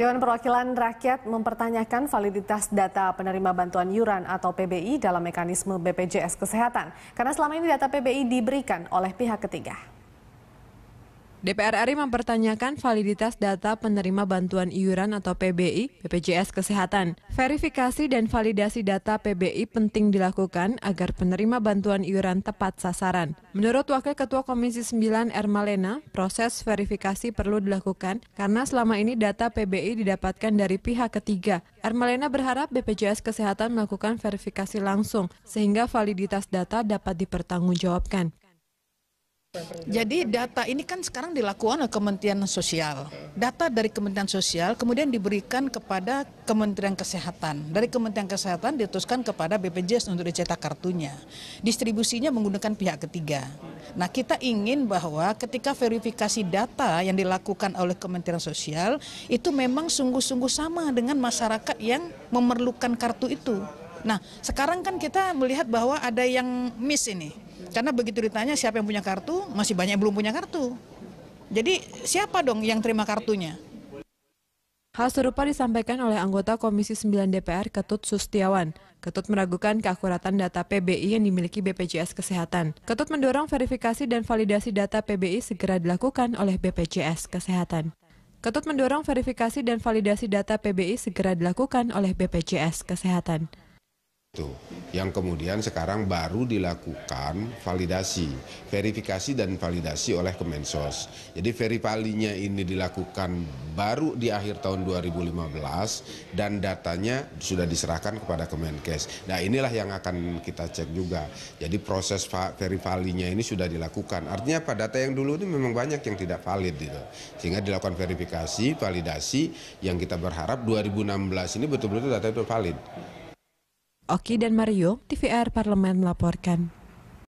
Dewan Perwakilan Rakyat mempertanyakan validitas data penerima bantuan yuran atau PBI dalam mekanisme BPJS Kesehatan. Karena selama ini data PBI diberikan oleh pihak ketiga. DPR RI mempertanyakan validitas data penerima bantuan iuran atau PBI BPJS Kesehatan. Verifikasi dan validasi data PBI penting dilakukan agar penerima bantuan iuran tepat sasaran. Menurut Wakil Ketua Komisi 9 Ermalena, proses verifikasi perlu dilakukan karena selama ini data PBI didapatkan dari pihak ketiga. Ermalena berharap BPJS Kesehatan melakukan verifikasi langsung sehingga validitas data dapat dipertanggungjawabkan. Jadi data ini kan sekarang dilakukan oleh Kementerian Sosial. Data dari Kementerian Sosial kemudian diberikan kepada Kementerian Kesehatan. Dari Kementerian Kesehatan diteruskan kepada BPJS untuk dicetak kartunya. Distribusinya menggunakan pihak ketiga. Nah kita ingin bahwa ketika verifikasi data yang dilakukan oleh Kementerian Sosial itu memang sungguh-sungguh sama dengan masyarakat yang memerlukan kartu itu. Nah, sekarang kan kita melihat bahwa ada yang miss ini. Karena begitu ditanya siapa yang punya kartu, masih banyak yang belum punya kartu. Jadi siapa dong yang terima kartunya? Hal serupa disampaikan oleh anggota Komisi 9 DPR Ketut Sustiawan. Ketut meragukan keakuratan data PBI yang dimiliki BPJS Kesehatan. Ketut mendorong verifikasi dan validasi data PBI segera dilakukan oleh BPJS Kesehatan. Ketut mendorong verifikasi dan validasi data PBI segera dilakukan oleh BPJS Kesehatan. Tuh, gitu. yang kemudian sekarang baru dilakukan validasi, verifikasi dan validasi oleh Kemensos. Jadi verifalinya ini dilakukan baru di akhir tahun 2015 dan datanya sudah diserahkan kepada Kemenkes. Nah inilah yang akan kita cek juga. Jadi proses verifalinya ini sudah dilakukan. Artinya apa? Data yang dulu ini memang banyak yang tidak valid gitu. Sehingga dilakukan verifikasi, validasi yang kita berharap 2016 ini betul-betul data itu valid. Oki dan Mario, TVR Parlemen melaporkan.